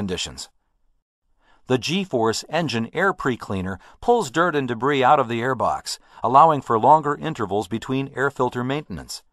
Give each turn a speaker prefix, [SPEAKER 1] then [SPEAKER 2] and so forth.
[SPEAKER 1] conditions. The G Force engine air pre cleaner pulls dirt and debris out of the airbox, allowing for longer intervals between air filter maintenance.